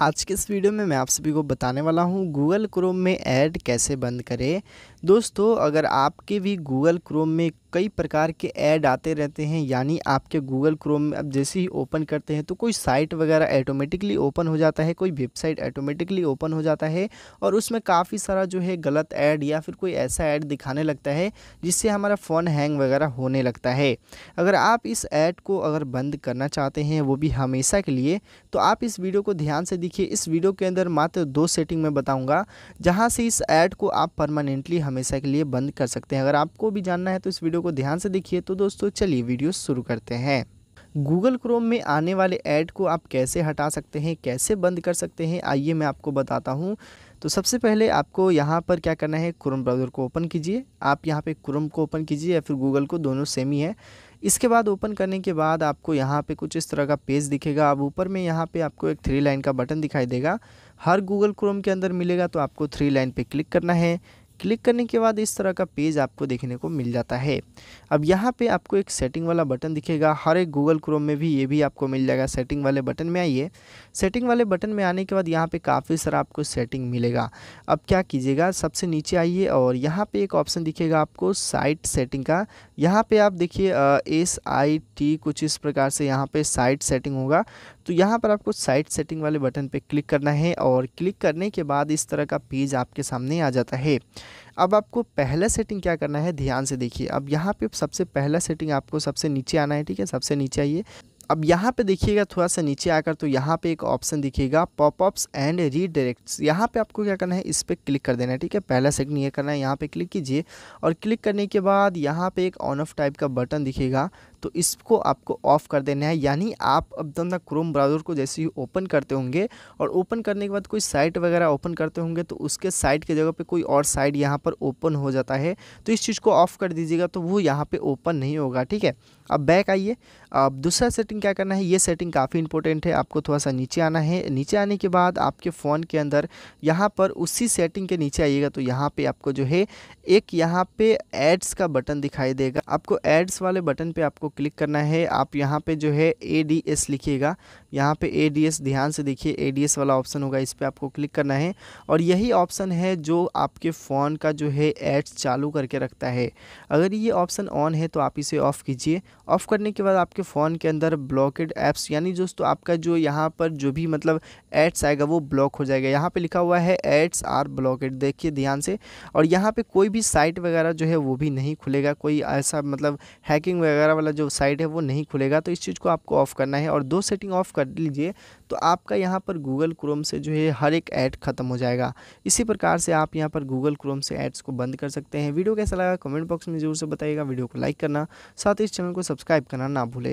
आज के इस वीडियो में मैं आप सभी को बताने वाला हूं गूगल क्रोम में ऐड कैसे बंद करें दोस्तों अगर आपके भी गूगल क्रोम में कई प्रकार के ऐड आते रहते हैं यानी आपके गूगल क्रोम में अब जैसे ही ओपन करते हैं तो कोई साइट वगैरह ऐटोमेटिकली ओपन हो जाता है कोई वेबसाइट ऑटोमेटिकली ओपन हो जाता है और उसमें काफ़ी सारा जो है गलत ऐड या फिर कोई ऐसा ऐड दिखाने लगता है जिससे हमारा फ़ोन हैंग वगैरह होने लगता है अगर आप इस ऐड को अगर बंद करना चाहते हैं वो भी हमेशा के लिए तो आप इस वीडियो को ध्यान से देखिए इस वीडियो के अंदर मात्र दो सेटिंग में बताऊँगा जहाँ से इस ऐड को आप परमानेंटली हमेशा के लिए बंद कर सकते हैं अगर आपको भी जानना है तो इस वीडियो वीडियो को ध्यान से देखिए तो दोस्तों चलिए वीडियो शुरू करते हैं गूगल क्रोम में आने वाले ऐड को आप कैसे हटा सकते हैं कैसे बंद कर सकते हैं आइए मैं आपको बताता हूँ तो सबसे पहले आपको यहाँ पर क्या करना है क्रोम ब्राउज़र को ओपन कीजिए आप यहाँ पे क्रोम को ओपन कीजिए या फिर गूगल को दोनों सेम ही है इसके बाद ओपन करने के बाद आपको यहाँ पे कुछ इस तरह का पेज दिखेगा अब ऊपर में यहाँ पे आपको एक थ्री लाइन का बटन दिखाई देगा हर गूगल क्रोम के अंदर मिलेगा तो आपको थ्री लाइन पे क्लिक करना है क्लिक करने के बाद इस तरह का पेज आपको देखने को मिल जाता है अब यहाँ पे आपको एक सेटिंग वाला बटन दिखेगा हर एक गूगल क्रोम में भी ये भी आपको मिल जाएगा सेटिंग वाले बटन में आइए सेटिंग वाले बटन में आने के बाद यहाँ पे काफ़ी सारा आपको सेटिंग मिलेगा अब क्या कीजिएगा सबसे नीचे आइए और यहाँ पर एक ऑप्शन दिखेगा आपको साइट सेटिंग का यहाँ पर आप देखिए एस आई टी कुछ इस प्रकार से यहाँ पर साइट सेटिंग होगा तो यहाँ पर आपको साइट सेटिंग वाले बटन पर क्लिक करना है और क्लिक करने के बाद इस तरह का पेज आपके सामने आ जाता है अब आपको पहला सेटिंग क्या करना है ध्यान से देखिए अब यहाँ पे सबसे पहला सेटिंग आपको सबसे नीचे आना है ठीक है सबसे नीचे आइए अब यहाँ पे देखिएगा थोड़ा सा नीचे आकर तो यहाँ पे एक ऑप्शन दिखेगा पॉपअप्स एंड रीडायरेक्ट्स यहाँ पे आपको क्या करना है इस पर क्लिक कर देना है ठीक है पहला सेकंड ये करना है यहाँ पे क्लिक कीजिए और क्लिक करने के बाद यहाँ पे एक ऑन ऑफ टाइप का बटन दिखेगा तो इसको आपको ऑफ़ कर देना है यानी आप अपना क्रोम ब्राउज़र को जैसे ही ओपन करते होंगे और ओपन करने के बाद कोई साइट वगैरह ओपन करते होंगे तो उसके साइट की जगह पर कोई और साइट यहाँ पर ओपन हो जाता है तो इस चीज़ को ऑफ़ कर दीजिएगा तो वो यहाँ पर ओपन नहीं होगा ठीक है अब बैक आइए अब दूसरा सेटिंग क्या करना है ये सेटिंग काफ़ी इंपॉर्टेंट है आपको थोड़ा सा नीचे आना है नीचे आने के बाद आपके फ़ोन के अंदर यहाँ पर उसी सेटिंग के नीचे आइएगा तो यहाँ पे आपको जो है एक यहाँ पे एड्स का बटन दिखाई देगा आपको एड्स वाले बटन पे आपको क्लिक करना है आप यहाँ पे जो है ए डी एस लिखिएगा यहाँ पे ए डी एस ध्यान से देखिए ए डी एस वाला ऑप्शन होगा इस पर आपको क्लिक करना है और यही ऑप्शन है जो आपके फ़ोन का जो है एड्स चालू करके रखता है अगर ये ऑप्शन ऑन है तो आप इसे ऑफ़ कीजिए ऑफ़ करने के बाद आपके फ़ोन के अंदर ब्लॉकेड ऐप्स यानी दोस्तों आपका जो यहाँ पर जो भी मतलब एड्स आएगा वो ब्लॉक हो जाएगा यहाँ पर लिखा हुआ है एड्स आर ब्लॉकेड देखिए ध्यान से और यहाँ पर कोई भी साइट वगैरह जो है वो भी नहीं खुलेगा कोई ऐसा मतलब हैकिंग वगैरह वाला जो साइड है वो नहीं खुलेगा तो इस चीज़ को आपको ऑफ़ करना है और दो सेटिंग ऑफ़ कर लीजिए तो आपका यहाँ पर गूगल क्रोम से जो है हर एक ऐड ख़त्म हो जाएगा इसी प्रकार से आप यहाँ पर गूगल क्रोम से ऐड्स को बंद कर सकते हैं वीडियो कैसा लगा कमेंट बॉक्स में ज़रूर से बताइएगा वीडियो को लाइक करना साथ ही इस चैनल को सब्सक्राइब करना ना भूलें